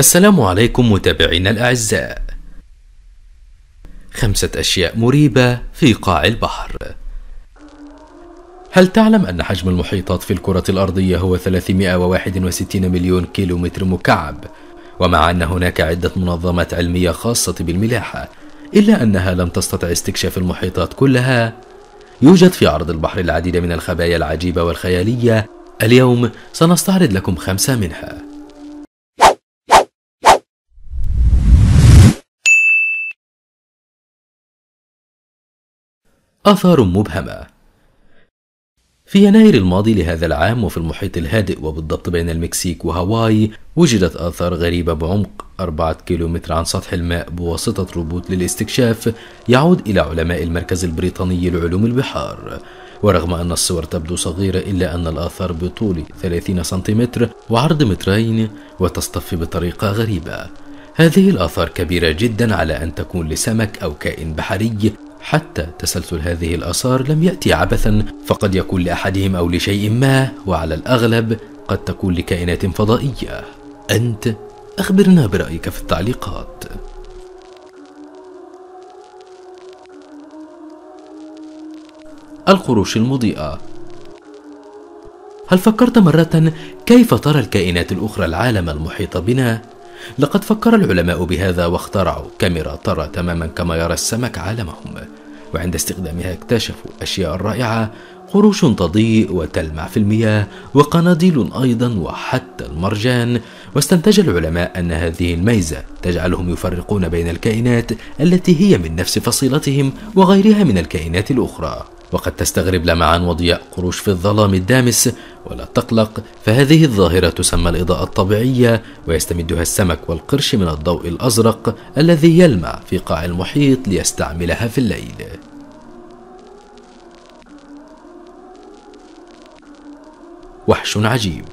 السلام عليكم متابعينا الأعزاء خمسة أشياء مريبة في قاع البحر هل تعلم أن حجم المحيطات في الكرة الأرضية هو 361 مليون كيلومتر مكعب؟ ومع أن هناك عدة منظمات علمية خاصة بالملاحة إلا أنها لم تستطع استكشاف المحيطات كلها يوجد في عرض البحر العديد من الخبايا العجيبة والخيالية اليوم سنستعرض لكم خمسة منها آثار مبهمة في يناير الماضي لهذا العام وفي المحيط الهادئ وبالضبط بين المكسيك وهاواي وجدت آثار غريبة بعمق أربعة كيلومتر عن سطح الماء بواسطة روبوت للاستكشاف يعود إلى علماء المركز البريطاني لعلوم البحار ورغم أن الصور تبدو صغيرة إلا أن الآثار بطول 30 سنتيمتر وعرض مترين وتصطف بطريقة غريبة هذه الآثار كبيرة جدا على أن تكون لسمك أو كائن بحري حتى تسلسل هذه الآثار لم يأتي عبثا فقد يكون لأحدهم أو لشيء ما وعلى الأغلب قد تكون لكائنات فضائية أنت أخبرنا برأيك في التعليقات القروش المضيئة هل فكرت مرة كيف ترى الكائنات الأخرى العالم المحيط بنا لقد فكر العلماء بهذا واخترعوا كاميرا ترى تماما كما يرى السمك عالمهم وعند استخدامها اكتشفوا أشياء رائعة قروش تضيء وتلمع في المياه وقناديل أيضا وحتى المرجان واستنتج العلماء أن هذه الميزة تجعلهم يفرقون بين الكائنات التي هي من نفس فصيلتهم وغيرها من الكائنات الأخرى وقد تستغرب لمعان وضياء قروش في الظلام الدامس ولا تقلق فهذه الظاهرة تسمى الإضاءة الطبيعية ويستمدها السمك والقرش من الضوء الأزرق الذي يلمع في قاع المحيط ليستعملها في الليل وحش عجيب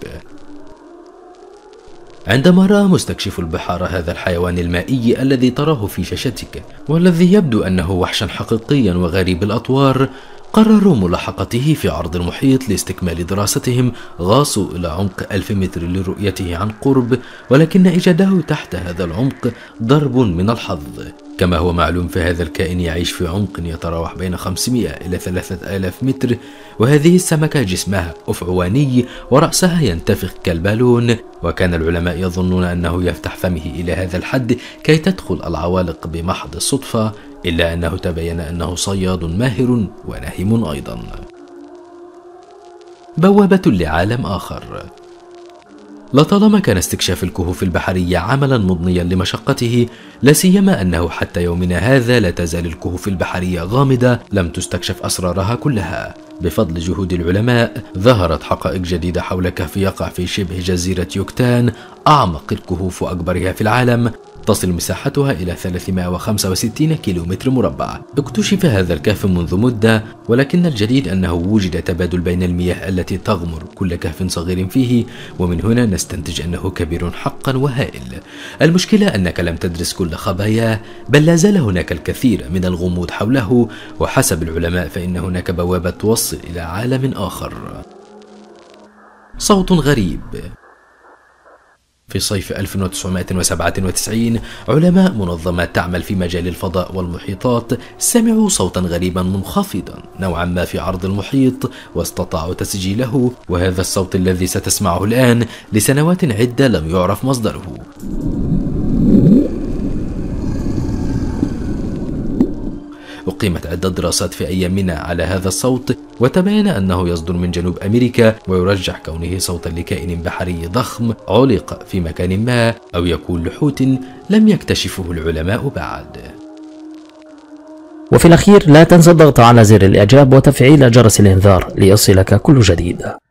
عندما راى مستكشف البحار هذا الحيوان المائي الذي تراه في شاشتك والذي يبدو انه وحشا حقيقيا وغريب الاطوار قرروا ملاحقته في عرض المحيط لاستكمال دراستهم غاصوا إلى عمق ألف متر لرؤيته عن قرب ولكن إيجاده تحت هذا العمق ضرب من الحظ كما هو معلوم فهذا الكائن يعيش في عمق يتراوح بين 500 إلى 3000 متر وهذه السمكة جسمها أفعواني ورأسها ينتفخ كالبالون وكان العلماء يظنون أنه يفتح فمه إلى هذا الحد كي تدخل العوالق بمحض الصدفة إلا أنه تبين أنه صياد ماهر ونهم أيضا بوابة لعالم آخر لطالما كان استكشاف الكهوف البحرية عملا مضنيا لمشقته لا سيما أنه حتى يومنا هذا لا تزال الكهوف البحرية غامضة لم تستكشف أسرارها كلها بفضل جهود العلماء ظهرت حقائق جديدة حول كهف يقع في شبه جزيرة يوكتان أعمق الكهوف وأكبرها في العالم تصل مساحتها إلى 365 كيلومتر مربع اكتشف هذا الكهف منذ مدة ولكن الجديد أنه وجد تبادل بين المياه التي تغمر كل كهف صغير فيه ومن هنا نستنتج أنه كبير حقا وهائل المشكلة أنك لم تدرس كل خباياه بل لا زال هناك الكثير من الغموض حوله وحسب العلماء فإن هناك بوابة توصل إلى عالم آخر صوت غريب في صيف 1997 علماء منظمة تعمل في مجال الفضاء والمحيطات سمعوا صوتا غريبا منخفضا نوعا ما في عرض المحيط واستطاعوا تسجيله وهذا الصوت الذي ستسمعه الآن لسنوات عدة لم يعرف مصدره أقيمت عدة دراسات في أيامنا على هذا الصوت وتبين أنه يصدر من جنوب أمريكا ويرجح كونه صوتا لكائن بحري ضخم علق في مكان ما أو يكون لحوت لم يكتشفه العلماء بعد وفي الأخير لا تنسى الضغط على زر الإعجاب وتفعيل جرس الإنذار ليصلك كل جديد